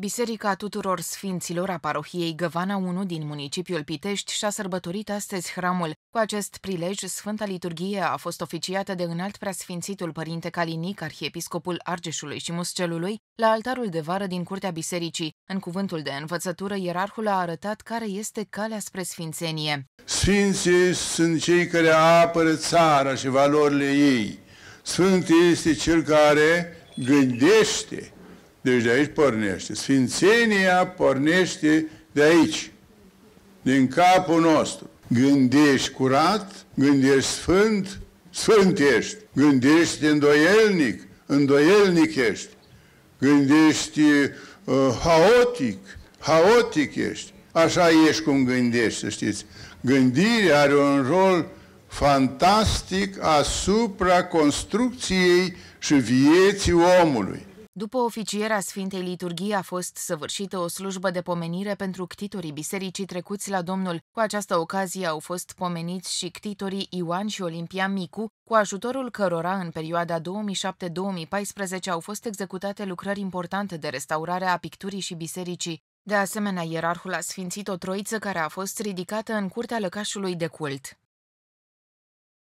Biserica tuturor sfinților a parohiei Găvana 1 din municipiul Pitești și-a sărbătorit astăzi hramul. Cu acest prilej, Sfânta Liturghie a fost oficiată de înalt preasfințitul Părinte Calinic, arhiepiscopul Argeșului și Muscelului, la altarul de vară din curtea bisericii. În cuvântul de învățătură, ierarhul a arătat care este calea spre sfințenie. Sfinții sunt cei care apără țara și valorile ei. Sfânt este cel care gândește deci de aici pornește. Sfințenia pornește de aici, din capul nostru. Gândești curat, gândești sfânt, sfânt ești. Gândești îndoielnic, îndoielnic ești. Gândești uh, haotic, haotic ești. Așa ești cum gândești, să știți. Gândirea are un rol fantastic asupra construcției și vieții omului. După oficierea Sfintei Liturghii a fost săvârșită o slujbă de pomenire pentru ctitorii bisericii trecuți la Domnul. Cu această ocazie au fost pomeniți și ctitorii Ioan și Olimpia Micu, cu ajutorul cărora în perioada 2007-2014 au fost executate lucrări importante de restaurare a picturii și bisericii. De asemenea, ierarhul a sfințit o troiță care a fost ridicată în curtea lăcașului de cult.